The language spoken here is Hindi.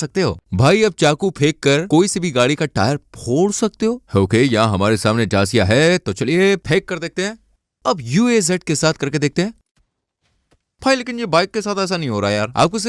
सकते हो भाई अब चाकू फेंक कर कोई सी भी गाड़ी का टायर फोड़ सकते हो ओके यहाँ हमारे सामने जासिया है तो चलिए फेंक कर देखते हैं अब यूएजेड के साथ करके देखते हैं भाई लेकिन ये बाइक के साथ ऐसा नहीं हो रहा यार आपको सिर्फ